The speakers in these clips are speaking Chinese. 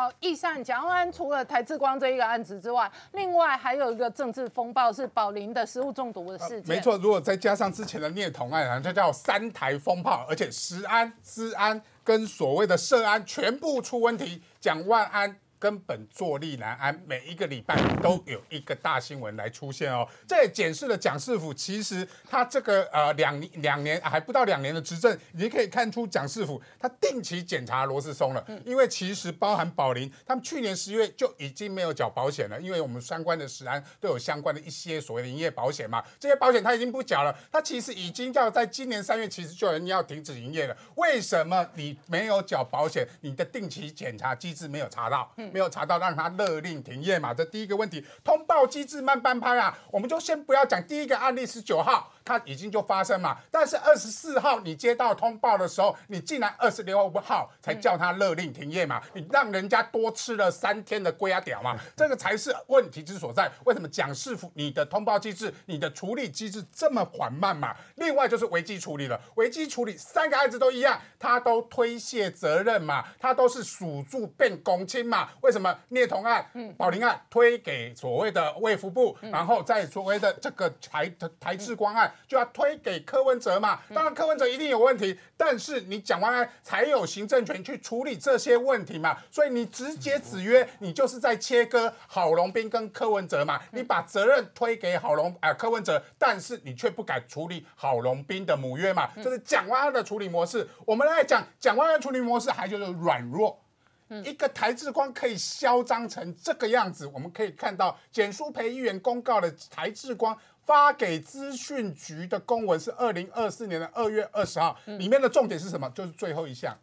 好，以上蒋万安除了台智光这一个案子之外，另外还有一个政治风暴是宝林的食物中毒的事件。没错，如果再加上之前的虐童案，就叫三台风暴，而且食安、资安跟所谓的涉安全部出问题，蒋万安。根本坐立难安，每一个礼拜都有一个大新闻来出现哦。这也显示了蒋市府，其实他这个呃两两年还不到两年的执政，已可以看出蒋市府他定期检查罗世松了。因为其实包含宝林，他们去年十一月就已经没有缴保险了，因为我们相关的食安都有相关的一些所谓的营业保险嘛，这些保险他已经不缴了，他其实已经要在今年三月其实就要停止营业了。为什么你没有缴保险？你的定期检查机制没有查到？没有查到，让他勒令停业嘛？这第一个问题，通报机制慢半拍啊！我们就先不要讲第一个案例，十九号它已经就发生嘛，但是二十四号你接到通报的时候，你竟然二十六号才叫他勒令停业嘛，你让人家多吃了三天的龟啊屌嘛，这个才是问题之所在。为什么蒋师傅你的通报机制、你的处理机制这么缓慢嘛？另外就是危机处理了，危机处理三个案子都一样，他都推卸责任嘛，他都是属住变公亲嘛。为什么聂同案、宝林案推给所谓的卫福部，然后在所谓的这个台台智光案就要推给柯文哲嘛？当然柯文哲一定有问题，但是你讲完案才有行政权去处理这些问题嘛？所以你直接子约，你就是在切割郝龙斌跟柯文哲嘛？你把责任推给郝龙啊柯文哲，但是你却不敢处理郝龙斌的母约嘛？这是讲完案的处理模式。我们来讲讲完案处理模式，还就是软弱。一个台智光可以嚣张成这个样子，我们可以看到简书培议员公告的台智光发给资讯局的公文是二零二四年的二月二十号，里面的重点是什么？就是最后一项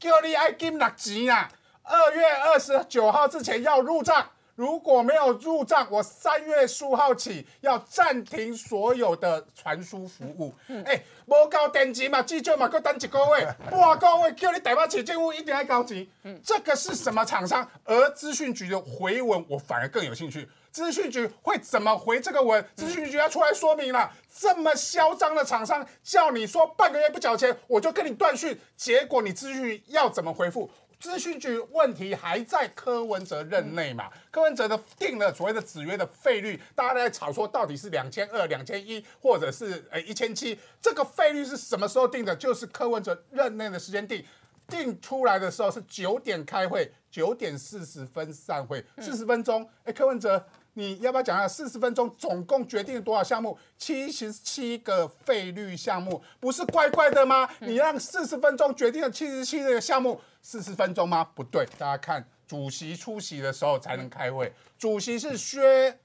叫你爱 y I g 啊，二月二十九号之前要入账。如果没有入账，我三月十五号起要暂停所有的传输服务。哎，莫搞等级嘛，记旧嘛，够等级个月，哇够位，叫你逮包起旧物，一定要高级。嗯，这个是什么厂商？而资讯局的回文，我反而更有兴趣。资讯局会怎么回这个文？资讯局要出来说明了。这么嚣张的厂商，叫你说半个月不缴钱，我就跟你断讯。结果你资讯要怎么回复？资讯局问题还在柯文哲任内嘛？柯文哲的定了所谓的子约的费率，大家都在吵说到底是两千二、两千一，或者是呃一千七。这个费率是什么时候定的？就是柯文哲任内的时间定，定出来的时候是九点开会，九点四十分散会，四十分钟。哎，柯文哲。你要不要讲一下？四十分钟总共决定了多少项目？七十七个费率项目，不是怪怪的吗？你让四十分钟决定了七十七个项目，四十分钟吗？不对，大家看，主席出席的时候才能开会。主席是薛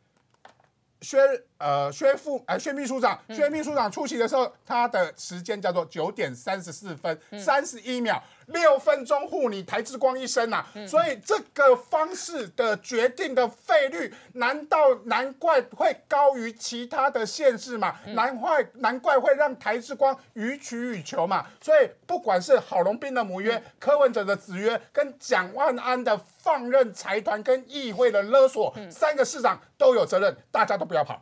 薛。呃，薛副，呃，薛秘书长，薛秘书长出席的时候，他的时间叫做九点三十四分三十一秒，六分钟护你台之光一生呐，所以这个方式的决定的费率，难道难怪会高于其他的县市嘛？难怪难怪会让台之光予取予求嘛？所以不管是郝龙斌的母约、柯文哲的子约，跟蒋万安的放任财团跟议会的勒索，三个市长都有责任，大家都不要跑。